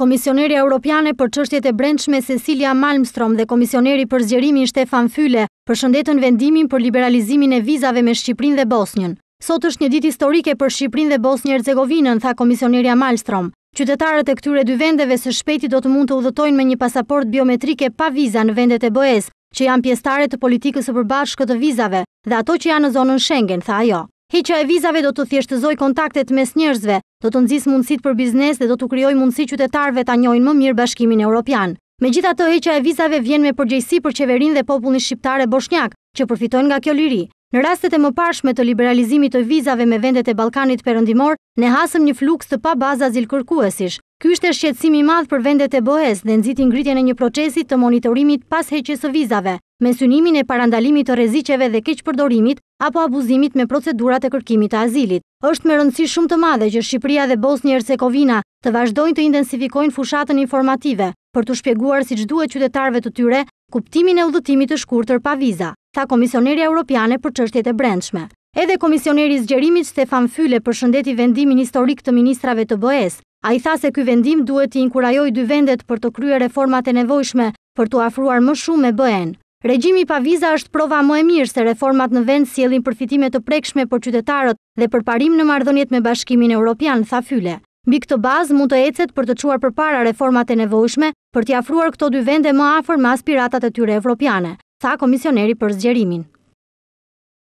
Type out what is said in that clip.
Komisioneri Europiane për qështjet e brendshme Cecilia Malmstrom dhe Komisioneri për zgjerimin Shtefan Fylle për shëndetën vendimin për liberalizimin e vizave me Shqiprin dhe Bosnjën. Sot është një dit historike për Shqiprin dhe Bosnjë Ercegovinën, tha Komisioneri Malmstrom. Qytetarët e këtyre dy vendeve së shpeti do të mund të udhëtojnë me një pasaport biometrike pa viza në vendet e bëhes, që janë pjestare të politikës e përbashkët të vizave dhe ato që janë në zonën Schengen, tha ajo. Heqja e vizave do të thjeshtëzoj kontaktet mes njerëzve, do të nëzis mundësit për biznes dhe do të kryoj mundësi qytetarëve ta njohin më mirë Bashkimin Evropian. Megjithatë, heqja e vizave vjen me përgjegjësi për qeverinë dhe popullin shqiptar e që përfitojnë nga kjo liri. Në rastet e pashme të liberalizimit të vizave me vendet e Ballkanit Perëndimor, ne hasëm një fluks të pa bazë azilkërkuesish. Ky është e i madh për vendet e BE-s dhe nxiti ngritjen e një procesi të monitorimit pas heqjes së vizave, me synimin e parandalimit të rreziqeve dhe keqpërdorimit apo abuzimit me procedurat e kërkimit të azilit. Êshtë me rëndësi shumë të madhe që Shqipria dhe Bosnia Ersekovina të vazhdojnë të intensifikojnë fushatën informative për të shpjeguar si gjduhet qytetarve të tyre kuptimin e udhëtimit të shkur pa viza, tha Komisioneri Europiane për qështjet e brendshme. Edhe Komisioneri Zgjerimit Stefan Fylle për shëndeti vendimin historik të ministrave të bëhes, a i tha se këj vendim duhet të inkurajoj dy vendet për të kryer reformat e nevojshme për të afruar më shumë me bëhen. Regjimi pa viza është prova më e mirë se reformat në vend sjellin përfitime të prekshme për qytetarët dhe për parim në marrëdhëniet me Bashkimin Evropian, tha Fyle. Mbi këtë bazë mund të ecet për të çuar përpara reformat e nevojshme për t'i këto dy vende më afër me aspiratat e tyre evropiane, tha komisioneri për zgjerimin.